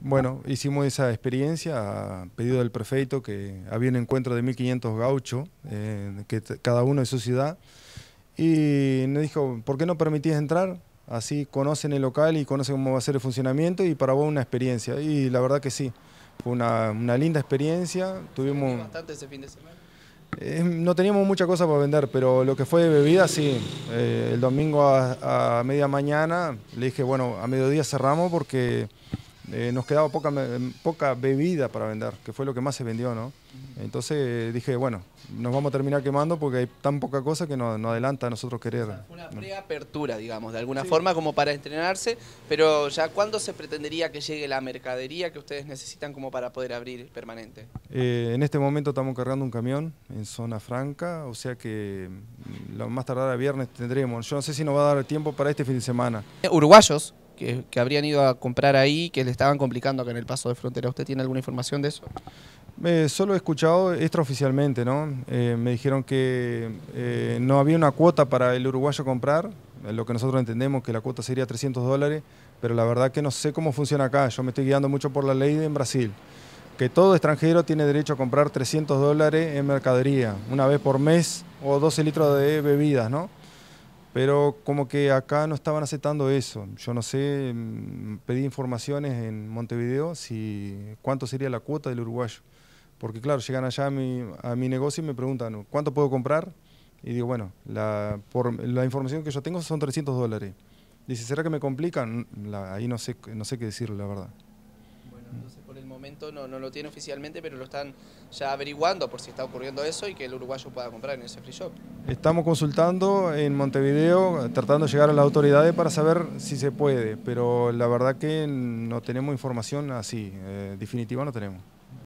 Bueno, hicimos esa experiencia a pedido del prefeito, que había un encuentro de 1.500 gauchos, eh, que cada uno de su ciudad, y nos dijo, ¿por qué no permitís entrar? Así conocen el local y conocen cómo va a ser el funcionamiento y para vos una experiencia. Y la verdad que sí, fue una, linda experiencia. Tuvimos... bastante ese fin de semana? Eh, no teníamos mucha cosa para vender, pero lo que fue de bebida, sí. Eh, el domingo a, a media mañana le dije, bueno, a mediodía cerramos porque eh, nos quedaba poca, poca bebida para vender, que fue lo que más se vendió, ¿no? Entonces eh, dije, bueno, nos vamos a terminar quemando porque hay tan poca cosa que nos no adelanta a nosotros querer. una preapertura, digamos, de alguna forma como para entrenarse, pero ya ¿cuándo se pretendería que llegue la mercadería que ustedes necesitan como para poder abrir permanente? Eh, en este momento estamos cargando un camión en zona franca, o sea que mm, lo más tardar a viernes tendremos. Yo no sé si nos va a dar tiempo para este fin de semana. Uruguayos, que, habrían ido a comprar ahí, que le estaban complicando acá en el paso de frontera. ¿Usted tiene alguna información de eso? solo he escuchado extraoficialmente, ¿no? Eh, me dijeron que eh, no había una cuota para el uruguayo comprar, lo que nosotros entendemos que la cuota sería 300 dólares, pero la verdad que no sé cómo funciona acá, yo me estoy guiando mucho por la ley en Brasil, que todo extranjero tiene derecho a comprar 300 dólares en mercadería, una vez por mes o 12 litros de bebidas, ¿no? Pero como que acá no estaban aceptando eso. Yo no sé, mm, pedí informaciones en Montevideo si cuánto sería la cuota del uruguayo. Porque claro, llegan allá a mi, a mi negocio y me preguntan, ¿cuánto puedo comprar? Y digo, bueno, la, por la información que yo tengo son 300 dólares. Dice, ¿será que me complican? Mm, ahí no sé, no sé qué decir, la verdad. Bueno, mm momento no, no, lo tiene oficialmente, pero lo están ya averiguando por si está ocurriendo eso y que el uruguayo pueda comprar en ese free shop. Estamos consultando en Montevideo, tratando de llegar a las autoridades para saber si se puede, pero la verdad que no tenemos información así, eh, definitiva no tenemos.